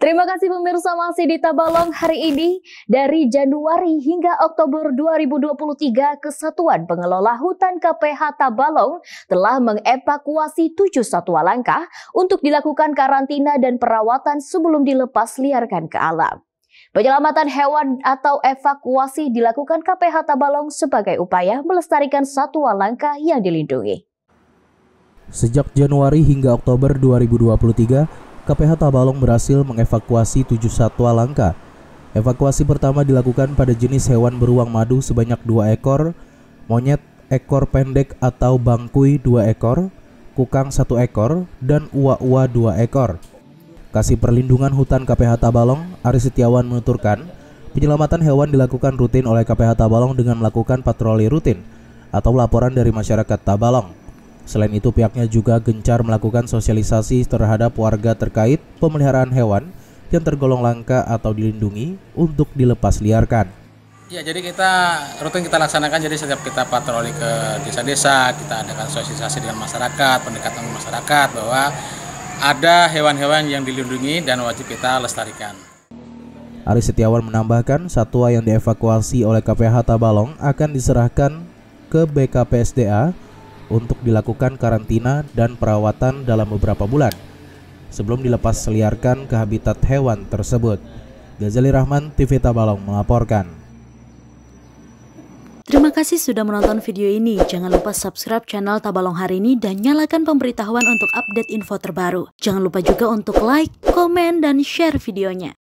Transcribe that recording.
Terima kasih pemirsa masih di Tabalong hari ini. Dari Januari hingga Oktober 2023, Kesatuan Pengelola Hutan KPH Tabalong telah mengevakuasi tujuh satwa langka untuk dilakukan karantina dan perawatan sebelum dilepas liarkan ke alam. Penyelamatan hewan atau evakuasi dilakukan KPH Tabalong sebagai upaya melestarikan satwa langka yang dilindungi. Sejak Januari hingga Oktober 2023, KPH Tabalong berhasil mengevakuasi tujuh satwa langka. Evakuasi pertama dilakukan pada jenis hewan beruang madu sebanyak dua ekor, monyet ekor pendek atau bangkui dua ekor, kukang satu ekor, dan uwa-uwa dua ekor. Kasih Perlindungan Hutan KPH Tabalong, Aris Setiawan menuturkan, penyelamatan hewan dilakukan rutin oleh KPH Tabalong dengan melakukan patroli rutin atau laporan dari masyarakat Tabalong. Selain itu pihaknya juga gencar melakukan sosialisasi terhadap warga terkait pemeliharaan hewan yang tergolong langka atau dilindungi untuk dilepas liarkan. Ya, jadi kita rutin kita laksanakan. Jadi setiap kita patroli ke desa-desa, kita adakan sosialisasi dengan masyarakat, pendekatan masyarakat bahwa ada hewan-hewan yang dilindungi dan wajib kita lestarikan. Aris Setiawan menambahkan, satwa yang dievakuasi oleh KPH Tabalong akan diserahkan ke BKPSDA untuk dilakukan karantina dan perawatan dalam beberapa bulan sebelum dilepas liarkan ke habitat hewan tersebut. Gazali Rahman, TV Tabalong melaporkan. Terima kasih sudah menonton video ini. Jangan lupa subscribe channel Tabalong hari ini dan nyalakan pemberitahuan untuk update info terbaru. Jangan lupa juga untuk like, komen, dan share videonya.